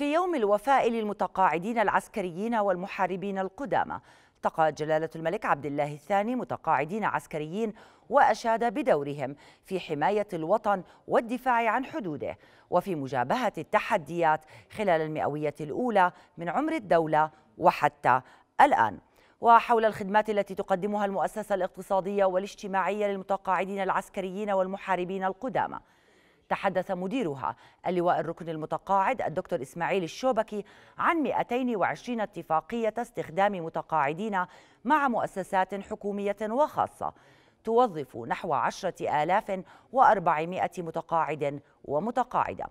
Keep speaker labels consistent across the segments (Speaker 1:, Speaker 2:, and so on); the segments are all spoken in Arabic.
Speaker 1: في يوم الوفاء للمتقاعدين العسكريين والمحاربين القدامى التقى جلالة الملك عبد الله الثاني متقاعدين عسكريين وأشاد بدورهم في حماية الوطن والدفاع عن حدوده وفي مجابهة التحديات خلال المئوية الأولى من عمر الدولة وحتى الآن وحول الخدمات التي تقدمها المؤسسة الاقتصادية والاجتماعية للمتقاعدين العسكريين والمحاربين القدامى تحدث مديرها اللواء الركن المتقاعد الدكتور إسماعيل الشوبكي عن 220 اتفاقية استخدام متقاعدين مع مؤسسات حكومية وخاصة توظف نحو 10400 متقاعد ومتقاعدة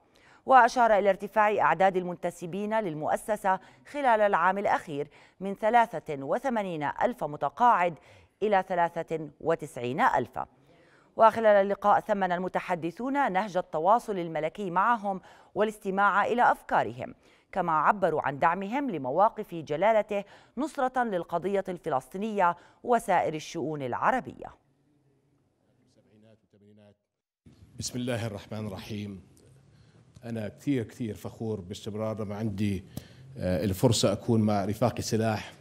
Speaker 1: وأشار إلى ارتفاع أعداد المنتسبين للمؤسسة خلال العام الأخير من 83 ألف متقاعد إلى 93 ألف وخلال اللقاء ثمن المتحدثون نهج التواصل الملكي معهم والاستماع إلى أفكارهم كما عبروا عن دعمهم لمواقف جلالته نصرة للقضية الفلسطينية وسائر الشؤون العربية
Speaker 2: بسم الله الرحمن الرحيم أنا كثير كثير فخور باستمرار لما عندي آه، الفرصة أكون مع رفاقي سلاح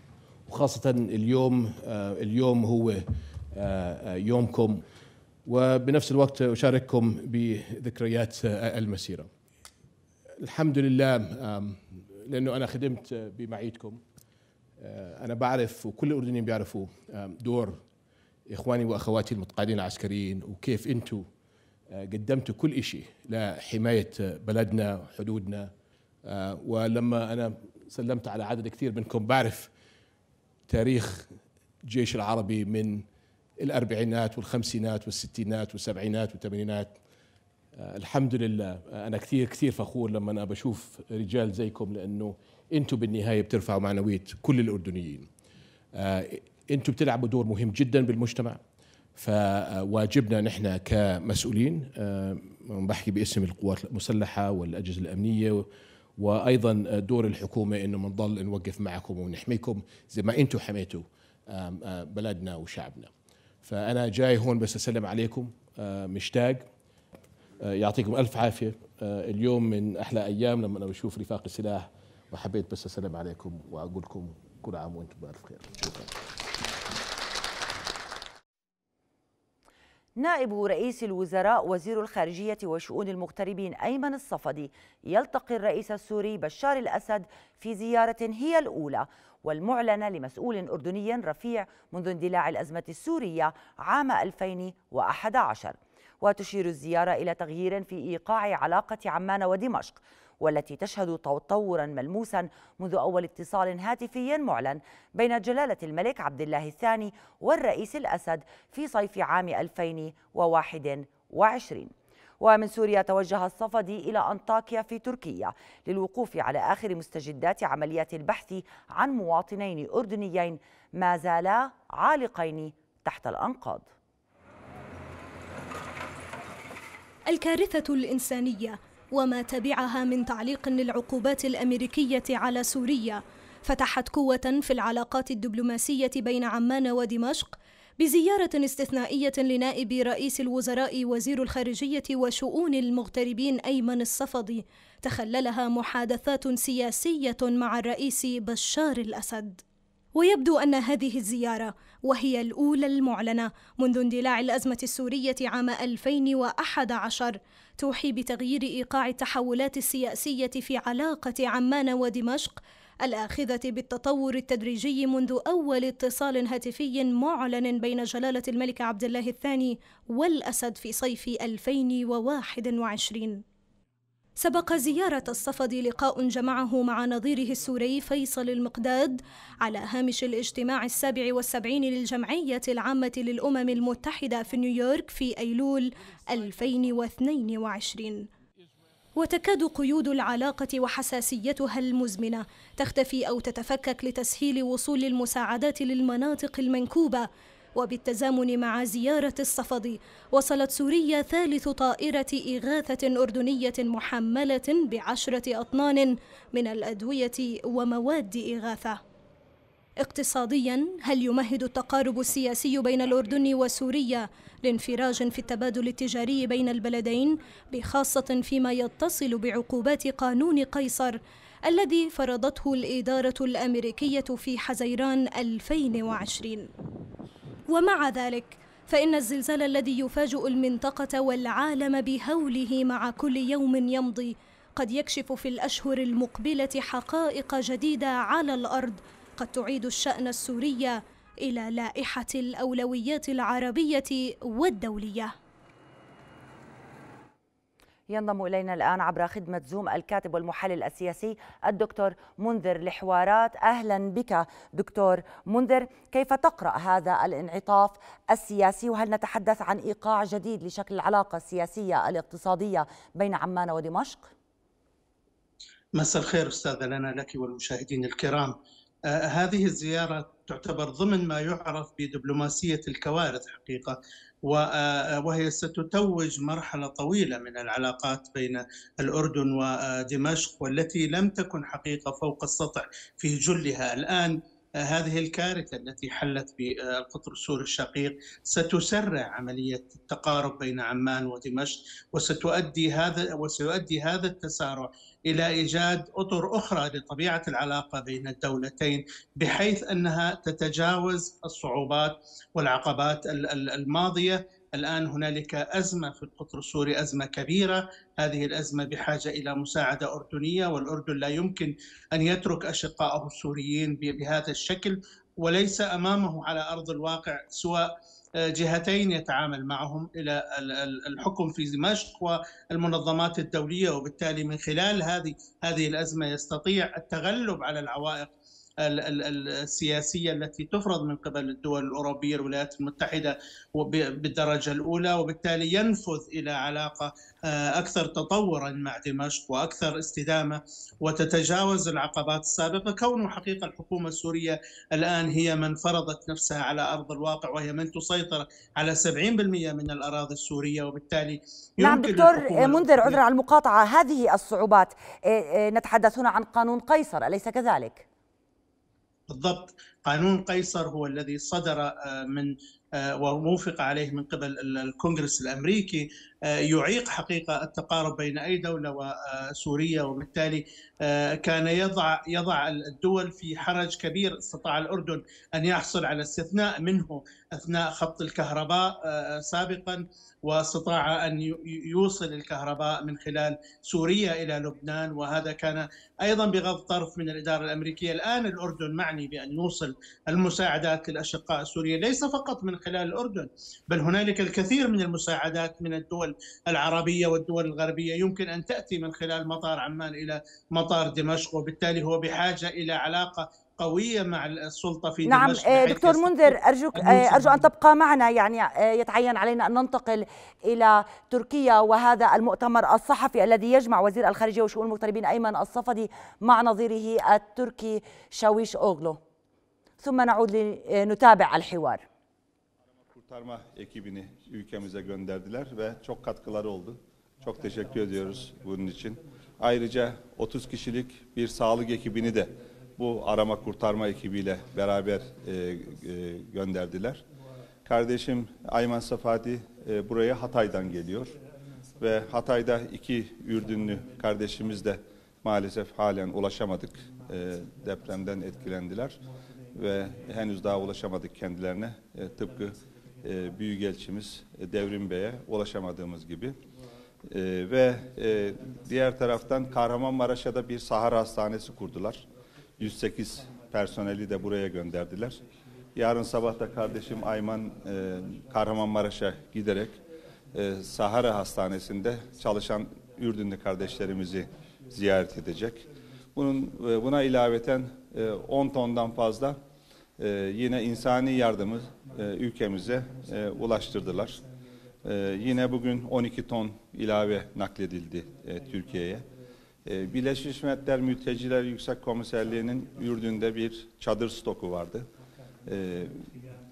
Speaker 2: وخاصة اليوم آه، اليوم هو آه، يومكم وبنفس الوقت أشارككم بذكريات المسيرة الحمد لله لأنه أنا خدمت بمعيتكم آه، أنا بعرف وكل الأردنيين بيعرفوا دور إخواني وأخواتي المتقاعدين العسكريين وكيف أنتم آه، قدمتوا كل شيء لحماية بلدنا وحدودنا آه، ولما أنا سلمت على عدد كثير منكم بعرف تاريخ الجيش العربي من الأربعينات والخمسينات والستينات والسبعينات والثمانينات آه، الحمد لله آه، أنا كثير كثير فخور لما أنا بشوف رجال زيكم لأنه أنتم بالنهاية بترفعوا معنوية كل الأردنيين آه، أنتم بتلعبوا دور مهم جدا بالمجتمع فواجبنا نحن كمسؤولين بحكي باسم القوات المسلحة والأجهزة الأمنية وايضا دور الحكومه انه بنضل نوقف معكم ونحميكم زي ما انتم حميتوا بلدنا وشعبنا. فانا جاي هون بس اسلم عليكم آه، مشتاق آه، يعطيكم الف عافيه آه، اليوم من احلى ايام لما انا بشوف رفاق السلاح وحبيت بس اسلم عليكم واقول لكم كل عام وانتم بالف خير شكرا
Speaker 1: نائب رئيس الوزراء وزير الخارجية وشؤون المغتربين أيمن الصفدي يلتقي الرئيس السوري بشار الأسد في زيارة هي الأولى والمعلنة لمسؤول أردني رفيع منذ اندلاع الأزمة السورية عام 2011 وتشير الزيارة إلى تغيير في إيقاع علاقة عمان ودمشق والتي تشهد تطورا ملموسا منذ اول اتصال هاتفي معلن بين جلاله الملك عبد الله الثاني والرئيس الاسد في صيف عام 2021 ومن سوريا توجه الصفدي إلى أنطاكيا في تركيا للوقوف على آخر مستجدات عمليات البحث عن مواطنين أردنيين ما زالا عالقين تحت الأنقاض
Speaker 3: الكارثة الإنسانية وما تبعها من تعليق للعقوبات الأمريكية على سوريا فتحت قوة في العلاقات الدبلوماسية بين عمان ودمشق بزيارة استثنائية لنائب رئيس الوزراء وزير الخارجية وشؤون المغتربين أيمن الصفدي تخللها محادثات سياسية مع الرئيس بشار الأسد ويبدو أن هذه الزيارة وهي الأولى المعلنة منذ اندلاع الأزمة السورية عام 2011 توحي بتغيير إيقاع التحولات السياسية في علاقة عمان ودمشق الآخذة بالتطور التدريجي منذ أول اتصال هاتفي معلن بين جلالة الملك عبد الله الثاني والأسد في صيف 2021 سبق زيارة الصفد لقاء جمعه مع نظيره السوري فيصل المقداد على هامش الاجتماع السابع والسبعين للجمعية العامة للأمم المتحدة في نيويورك في أيلول 2022 وتكاد قيود العلاقة وحساسيتها المزمنة تختفي أو تتفكك لتسهيل وصول المساعدات للمناطق المنكوبة وبالتزامن مع زيارة الصفد وصلت سوريا ثالث طائرة إغاثة أردنية محملة بعشرة أطنان من الأدوية ومواد إغاثة اقتصاديا هل يمهد التقارب السياسي بين الأردن وسوريا لانفراج في التبادل التجاري بين البلدين بخاصة فيما يتصل بعقوبات قانون قيصر الذي فرضته الإدارة الأمريكية في حزيران 2020 ومع ذلك فإن الزلزال الذي يفاجئ المنطقة والعالم بهوله مع كل يوم يمضي قد يكشف في الأشهر المقبلة حقائق جديدة على الأرض قد تعيد الشأن السوري إلى لائحة الأولويات العربية والدولية
Speaker 1: ينضم إلينا الآن عبر خدمة زوم الكاتب والمحلل السياسي الدكتور منذر لحوارات أهلا بك دكتور منذر كيف تقرأ هذا الانعطاف السياسي وهل نتحدث عن إيقاع جديد لشكل العلاقة السياسية الاقتصادية بين عمان ودمشق؟
Speaker 4: مساء الخير أستاذة لنا لك والمشاهدين الكرام آه، هذه الزيارة تعتبر ضمن ما يعرف بدبلوماسية الكوارث حقيقة آه، آه، وهي ستتوج مرحلة طويلة من العلاقات بين الأردن ودمشق والتي لم تكن حقيقة فوق السطح في جلها الآن هذه الكارثه التي حلت بالقطر السوري الشقيق ستسرع عمليه التقارب بين عمان ودمشق وستؤدي هذا وسيؤدي هذا التسارع الى ايجاد اطر اخرى لطبيعه العلاقه بين الدولتين بحيث انها تتجاوز الصعوبات والعقبات الماضيه الآن هنالك أزمة في القطر السوري أزمة كبيرة هذه الأزمة بحاجة إلى مساعدة أردنية والأردن لا يمكن أن يترك أشقائه السوريين بهذا الشكل وليس أمامه على أرض الواقع سوى آه، جهتين يتعامل معهم الى الحكم في دمشق والمنظمات الدوليه وبالتالي من خلال هذه هذه الازمه يستطيع التغلب على العوائق السياسية التي تفرض من قبل الدول الأوروبية الولايات المتحدة بالدرجة الأولى وبالتالي ينفذ إلى علاقة آه، أكثر تطورا مع دمشق وأكثر استدامة وتتجاوز العقبات السابقة كون حقيقة الحكومة السورية الآن هي من فرضت نفسها على أرض الواقع وهي من تسيطر على 70% من الأراضي السورية وبالتالي نعم دكتور منذر عذر على
Speaker 1: المقاطعة هذه الصعوبات آه، آه، نتحدث هنا عن قانون قيصر أليس كذلك؟
Speaker 4: بالضبط قانون قيصر هو الذي صدر آه، من آه، وموفق عليه من قبل الكونغرس الامريكي آه، يعيق حقيقه التقارب بين اي دوله وسوريا وبالتالي آه، كان يضع يضع الدول في حرج كبير استطاع الاردن ان يحصل على استثناء منه اثناء خط الكهرباء سابقا واستطاع ان يوصل الكهرباء من خلال سوريا الى لبنان وهذا كان ايضا بغض طرف من الاداره الامريكيه الان الاردن معني بان يوصل المساعدات للاشقاء السوريين ليس فقط من من خلال الاردن، بل هنالك الكثير من المساعدات من الدول العربيه والدول الغربيه يمكن ان تاتي من خلال مطار عمان الى مطار دمشق، وبالتالي هو بحاجه الى علاقه قوية مع السلطة في نعم، دمشق نعم دكتور
Speaker 1: منذر أرجوك آه، أرجو أن تبقى معنا يعني آه، يتعين علينا أن ننتقل إلى تركيا وهذا المؤتمر الصحفي الذي يجمع وزير الخارجية وشؤون المغتربين أيمن الصفدي مع نظيره التركي شاويش أوغلو ثم نعود لنتابع الحوار
Speaker 5: kurtarma ekibini ülkemize gönderdiler ve çok katkıları oldu. Çok teşekkür ediyoruz bunun için. Ayrıca 30 kişilik bir sağlık ekibini de bu arama kurtarma ekibiyle beraber e, e, gönderdiler. Kardeşim Ayman Safadi e, buraya Hatay'dan geliyor ve Hatay'da iki Ürdünlü kardeşimiz de maalesef halen ulaşamadık. E, depremden etkilendiler ve henüz daha ulaşamadık kendilerine. E, tıpkı e, Büyükelçimiz e, Devrim Bey'e ulaşamadığımız gibi. E, ve e, diğer taraftan Kahramanmaraş'a da bir Sahara Hastanesi kurdular. 108 personeli de buraya gönderdiler. Yarın sabah da kardeşim Ayman e, Kahramanmaraş'a giderek e, Sahara Hastanesi'nde çalışan Ürdünlü kardeşlerimizi ziyaret edecek. Bunun e, buna ilaveten e, 10 tondan fazla e, yine insani yardımı e, ülkemize e, ulaştırdılar. E, yine bugün 12 ton ilave nakledildi e, Türkiye'ye. E, Birleşmiş Milletler Mülteciler Yüksek Komiserliği'nin Ürdün'de bir çadır stoku vardı. E,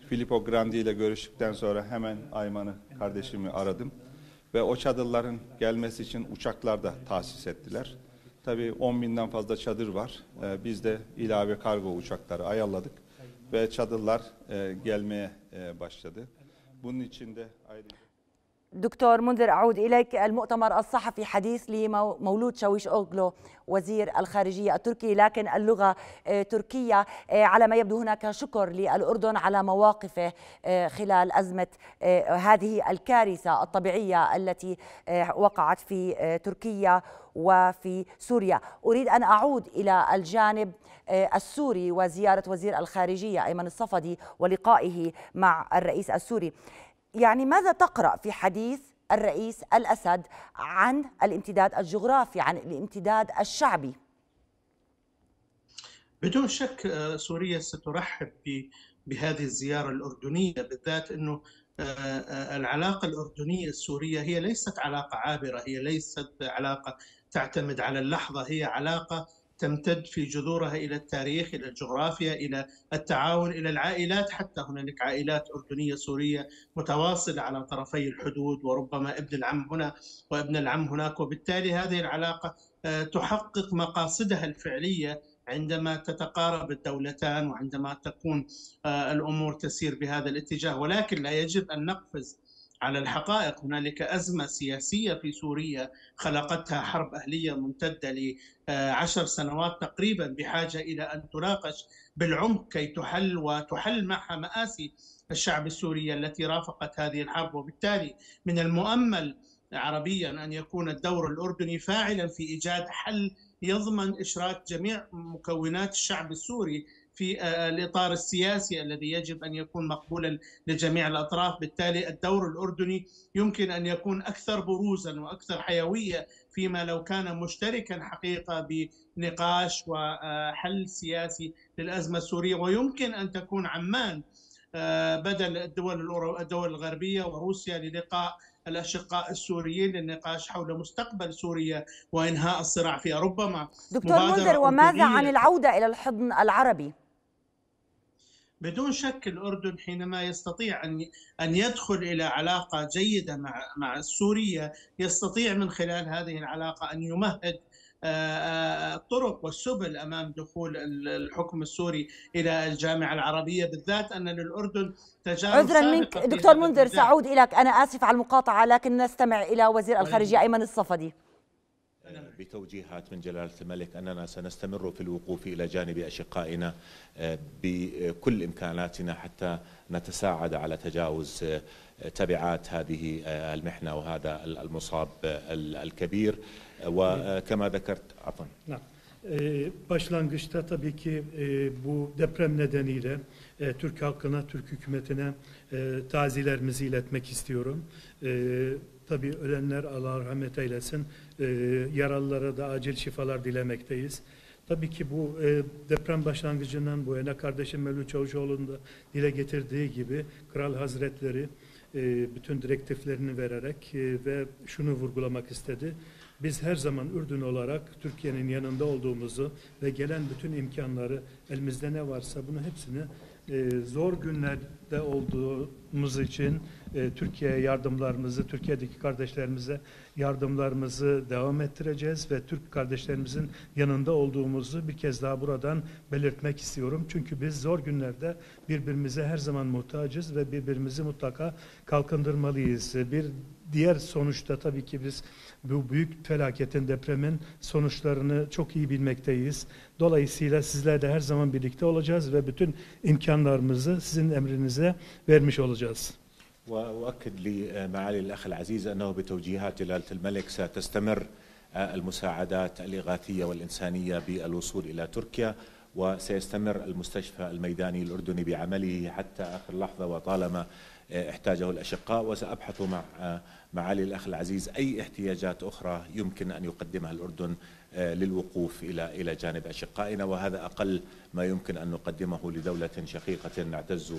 Speaker 5: Filippo Grandi ile görüştükten sonra hemen Ayman'ı kardeşimi aradım ve o çadırların gelmesi için uçaklar da tahsis ettiler. Tabii 10 binden fazla çadır var. Ee, biz de ilave kargo uçakları ayarladık ve çadırlar e, gelmeye e, başladı. Bunun için de ayrıca...
Speaker 1: دكتور منذر أعود إليك المؤتمر الصحفي حديث لمولود شاويش أوغلو وزير الخارجية التركي لكن اللغة آه، تركية آه، على ما يبدو هناك شكر للأردن على مواقفه آه، خلال أزمة هذه الكارثة الطبيعية التي وقعت في تركيا وفي سوريا أريد أن أعود إلى الجانب السوري وزيارة وزير الخارجية أيمن الصفدي ولقائه مع الرئيس السوري يعني ماذا تقرأ في حديث الرئيس الأسد عن الامتداد الجغرافي عن الامتداد الشعبي
Speaker 4: بدون شك آه، سوريا سترحب بهذه الزيارة الأردنية بالذات أنه آه، آه، العلاقة الأردنية السورية هي ليست علاقة عابرة هي ليست علاقة تعتمد على اللحظة هي علاقة تمتد في جذورها الى التاريخ الى الجغرافيا الى التعاون الى العائلات حتى هنالك عائلات اردنيه سوريه متواصله على طرفي الحدود وربما ابن العم هنا وابن العم هناك وبالتالي هذه العلاقه آه، تحقق مقاصدها الفعليه عندما تتقارب الدولتان وعندما تكون آه، الامور تسير بهذا الاتجاه ولكن لا يجب ان نقفز على الحقائق هنالك أزمة سياسية في سوريا خلقتها حرب أهلية ممتدة لعشر سنوات تقريبا بحاجة إلى أن تناقش بالعمق كي تحل وتحل معها مآسي الشعب السوري التي رافقت هذه الحرب وبالتالي من المؤمل عربيا أن يكون الدور الأردني فاعلا في إيجاد حل يضمن إشراك جميع مكونات الشعب السوري في آه، آه، الاطار السياسي الذي يجب ان يكون مقبولا لجميع الاطراف، بالتالي الدور الاردني يمكن ان يكون اكثر بروزا واكثر حيويه فيما لو كان مشتركا حقيقه بنقاش وحل سياسي للازمه السوريه ويمكن ان تكون عمان آه، بدل الدول الدول الغربيه وروسيا للقاء الاشقاء السوريين للنقاش حول مستقبل سوريا وانهاء الصراع فيها ربما دكتور منذر وماذا عن
Speaker 1: العوده الى الحضن العربي؟
Speaker 4: بدون شك الأردن حينما يستطيع أن أن يدخل إلى علاقة جيدة مع مع سوريا يستطيع من خلال هذه العلاقة أن يمهد آه، آه، الطرق والسبل امام دخول الحكم السوري الى الجامعه العربيه بالذات ان للاردن تجارب
Speaker 6: عذرا منك دكتور منذر سعود
Speaker 1: اليك انا اسف على المقاطعه لكن نستمع الى وزير الخارجيه ايمن الصفدي
Speaker 6: آه، بتوجيهات من جلالة الملك أننا سنستمر في الوقوف إلى جانب أشقائنا آه، بكل إمكاناتنا حتى نتساعد على تجاوز آه، تبعات هذه المحنة وهذا المصاب الكبير وكما ذكرت عفوا
Speaker 7: نعم Başlangıçta tabii ki bu deprem nedeniyle Türk halkına, Türk hükümetine tazilerimizi iletmek istiyorum. Tabii ölenler Allah rahmet eylesin. E, yaralılara da acil şifalar dilemekteyiz. Tabii ki bu e, deprem başlangıcından bu yana kardeşim Mevlüt Çavuşoğlu'nun da dile getirdiği gibi Kral Hazretleri e, bütün direktiflerini vererek e, ve şunu vurgulamak istedi. Biz her zaman Ürdün olarak Türkiye'nin yanında olduğumuzu ve gelen bütün imkanları elimizde ne varsa bunu hepsini e, zor günler de olduğumuz için e, Türkiye'ye yardımlarımızı, Türkiye'deki kardeşlerimize yardımlarımızı devam ettireceğiz ve Türk kardeşlerimizin yanında olduğumuzu bir kez daha buradan belirtmek istiyorum. Çünkü biz zor günlerde birbirimize her zaman muhtacız ve birbirimizi mutlaka kalkındırmalıyız. Bir diğer sonuçta tabii ki biz bu büyük felaketin, depremin sonuçlarını çok iyi bilmekteyiz. Dolayısıyla sizlerle her zaman birlikte olacağız ve bütün imkanlarımızı sizin emriniz. size vermiş olacağız.
Speaker 6: وأؤكد لمعالي الأخ العزيز أنه بتوجيهات جلالة الملك ستستمر آه، المساعدات الإغاثية والإنسانية بالوصول إلى تركيا وسيستمر المستشفى الميداني الأردني بعمله حتى آخر لحظة وطالما آه، احتاجه الأشقاء وسأبحث مع آه، معالي الأخ العزيز أي احتياجات أخرى يمكن أن يقدمها الأردن للوقوف الى الى جانب اشقائنا وهذا اقل ما يمكن ان نقدمه لدوله شقيقه نعتز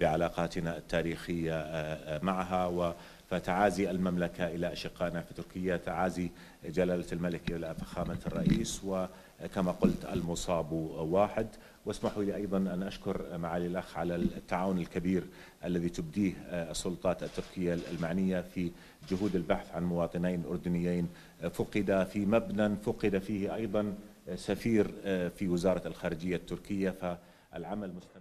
Speaker 6: بعلاقاتنا التاريخيه آه، آه، معها و فتعازي المملكه الى اشقائنا في تركيا تعازي جلاله الملك الى فخامه الرئيس و كما قلت المصاب واحد واسمحوا لي أيضا أن أشكر معالي الأخ على التعاون الكبير الذي تبديه آه، السلطات التركية المعنية في جهود البحث عن مواطنين أردنيين آه، فقد في مبنى فقد فيه أيضا سفير آه، في وزارة الخارجية التركية فالعمل مستمر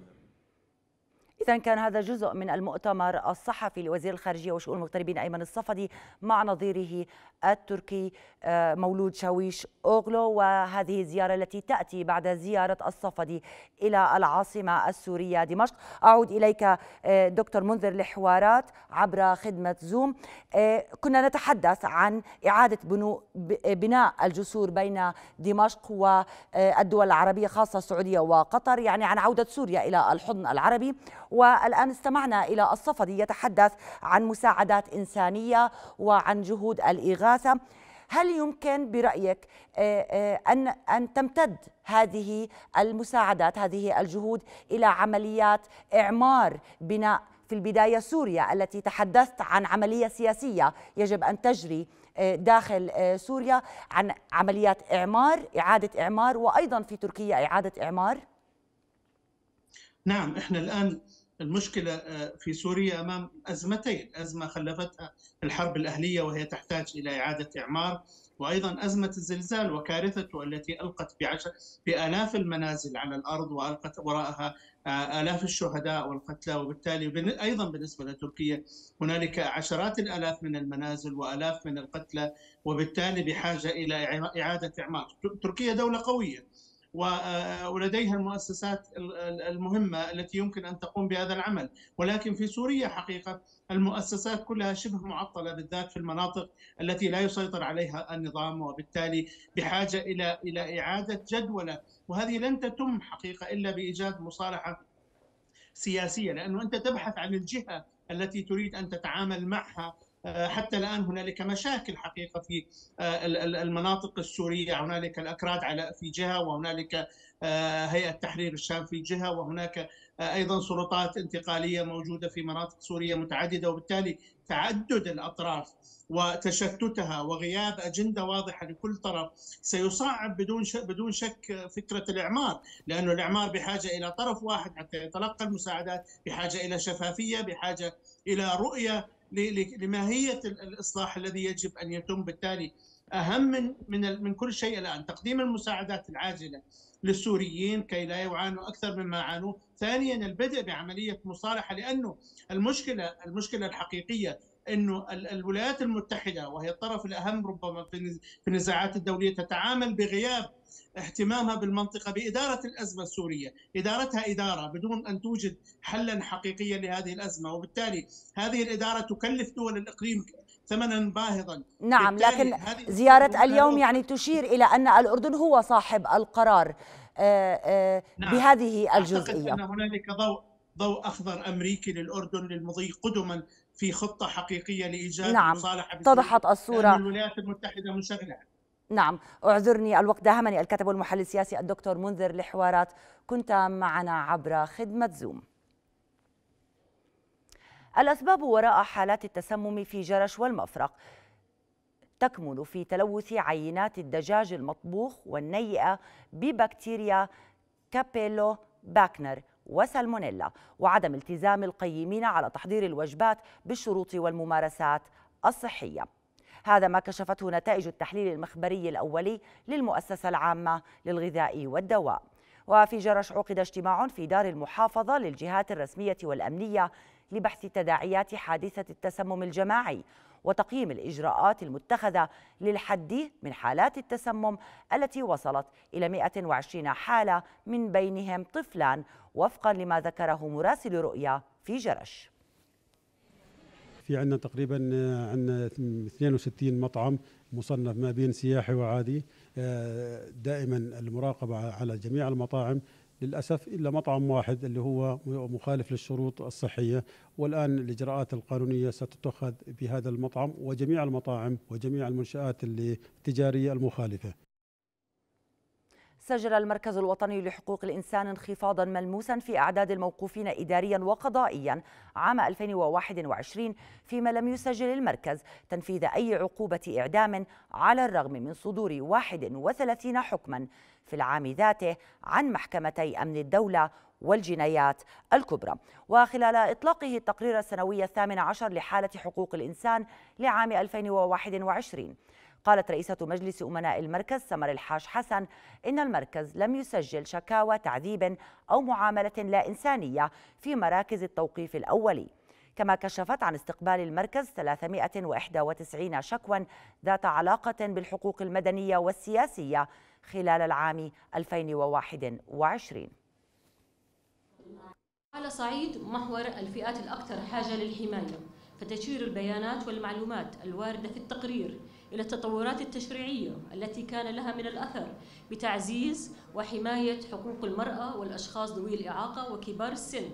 Speaker 1: إذا كان هذا جزء من المؤتمر الصحفي لوزير الخارجية وشؤون المغتربين أيمن الصفدي مع نظيره التركي آه، مولود شاويش أوغلو وهذه الزيارة التي تأتي بعد زيارة الصفدي إلى العاصمة السورية دمشق أعود إليك آه، دكتور منذر لحوارات عبر خدمة زوم آه، كنا نتحدث عن إعادة بناء الجسور بين دمشق والدول العربية خاصة السعودية وقطر يعني عن عودة سوريا إلى الحضن العربي والآن استمعنا إلى الصفدي يتحدث عن مساعدات إنسانية وعن جهود الإغاثة هل يمكن برأيك آه، آه، أن أن تمتد هذه المساعدات هذه الجهود إلى عمليات إعمار بناء في البداية سوريا التي تحدثت عن عملية سياسية يجب أن تجري آه، داخل سوريا عن عمليات إعمار إعادة إعمار وأيضا في تركيا إعادة إعمار؟
Speaker 4: نعم احنا الآن المشكلة آه، في سوريا أمام أزمتين أزمة خلفتها الحرب الأهلية وهي تحتاج إلى إعادة إعمار وأيضا أزمة الزلزال وكارثته التي ألقت بعشر بآلاف المنازل على الأرض وألقت وراءها آه، آلاف الشهداء والقتلى وبالتالي أيضا بالنسبة لتركيا هنالك عشرات الآلاف من المنازل وآلاف من القتلى وبالتالي بحاجة إلى إعادة إعمار تركيا دولة قوية آه، ولديها المؤسسات المهمة التي يمكن أن تقوم بهذا العمل ولكن في سوريا حقيقة المؤسسات كلها شبه معطلة بالذات في المناطق التي لا يسيطر عليها النظام وبالتالي بحاجة إلى إلى إعادة جدولة وهذه لن تتم حقيقة إلا بإيجاد مصالحة سياسية لأنه أنت تبحث عن الجهة التي تريد أن تتعامل معها آه، حتى الان هنالك مشاكل حقيقه في آه، المناطق السوريه هنالك الاكراد على في جهه وهنالك آه، هيئه تحرير الشام في جهه وهناك ايضا سلطات انتقاليه موجوده في مناطق سوريه متعدده وبالتالي تعدد الاطراف وتشتتها وغياب اجنده واضحه لكل طرف سيصعب بدون بدون شك فكره الاعمار لانه الاعمار بحاجه الى طرف واحد حتى يتلقى المساعدات بحاجه الى شفافيه بحاجه الى رؤيه لماهيه الاصلاح الذي يجب ان يتم بالتالي اهم من من من كل شيء الان تقديم المساعدات العاجله للسوريين كي لا يعانوا اكثر مما عانوا، ثانيا البدء بعمليه مصالحه لانه المشكله المشكله الحقيقيه انه الولايات المتحده وهي الطرف الاهم ربما في النزاعات الدوليه تتعامل بغياب اهتمامها بالمنطقة بإدارة الأزمة السورية إدارتها إدارة بدون أن توجد حلا حقيقيا لهذه الأزمة وبالتالي هذه الإدارة تكلف دول الإقليم ثمنا باهظا نعم لكن زيارة اليوم
Speaker 1: يعني تشير إلى أن الأردن هو صاحب القرار
Speaker 4: آه، آه، نعم. بهذه الجزئية أعتقد أن هنالك ضوء ضوء أخضر أمريكي للأردن للمضي قدما في خطه حقيقيه لايجاد نعم. مصالحه اتضحت الصوره الولايات المتحده منشغله
Speaker 1: نعم اعذرني الوقت داهمني الكاتب والمحلل السياسي الدكتور منذر لحوارات كنت معنا عبر خدمه زوم الأسباب وراء حالات التسمم في جرش والمفرق تكمن في تلوث عينات الدجاج المطبوخ والنيئة ببكتيريا كابيلو باكنر وسالمونيلا وعدم التزام القيمين على تحضير الوجبات بالشروط والممارسات الصحيه هذا ما كشفته نتائج التحليل المخبري الأولي للمؤسسة العامة للغذاء والدواء وفي جرش عقد اجتماع في دار المحافظة للجهات الرسمية والأمنية لبحث تداعيات حادثة التسمم الجماعي وتقييم الإجراءات المتخذة للحد من حالات التسمم التي وصلت إلى 120 حالة من بينهم طفلان وفقا لما ذكره مراسل رؤيا في
Speaker 7: جرش في عندنا تقريبا آه، عندنا 62 مطعم مصنف ما بين سياحي وعادي آه، دائما المراقبه على جميع المطاعم للاسف الا مطعم واحد اللي هو مخالف للشروط الصحيه والان الاجراءات القانونيه ستتخذ بهذا المطعم وجميع المطاعم وجميع المنشات التجاريه المخالفه
Speaker 1: سجل المركز الوطني لحقوق الإنسان انخفاضا ملموسا في أعداد الموقوفين إداريا وقضائيا عام 2021 فيما لم يسجل المركز تنفيذ أي عقوبة إعدام على الرغم من صدور 31 حكما في العام ذاته عن محكمتي أمن الدولة والجنايات الكبرى وخلال إطلاقه التقرير السنوي الثامن عشر لحالة حقوق الإنسان لعام 2021 قالت رئيسة مجلس أمناء المركز سمر الحاج حسن إن المركز لم يسجل شكاوى تعذيب أو معاملة لا إنسانية في مراكز التوقيف الأولي كما كشفت عن استقبال المركز 391 شكوى ذات علاقة بالحقوق المدنية والسياسية خلال العام 2021
Speaker 3: على صعيد محور الفئات الأكثر حاجة للحماية فتشير البيانات والمعلومات الواردة في التقرير إلى التطورات التشريعية التي كان لها من الأثر بتعزيز وحماية حقوق المرأة والأشخاص ذوي الإعاقة وكبار السن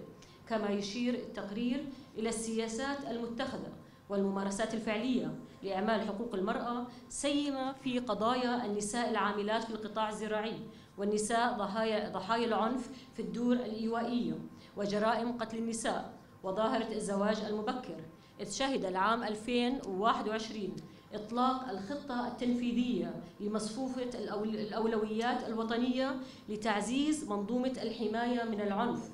Speaker 3: كما يشير التقرير إلى السياسات المتخذة والممارسات الفعلية لإعمال حقوق المرأة سيما في قضايا النساء العاملات في القطاع الزراعي والنساء ضحايا, ضحايا العنف في الدور الإيوائية وجرائم قتل النساء وظاهرة الزواج المبكر شهد العام 2021 إطلاق الخطة التنفيذية لمصفوفة الأولويات الوطنية لتعزيز منظومة الحماية من العنف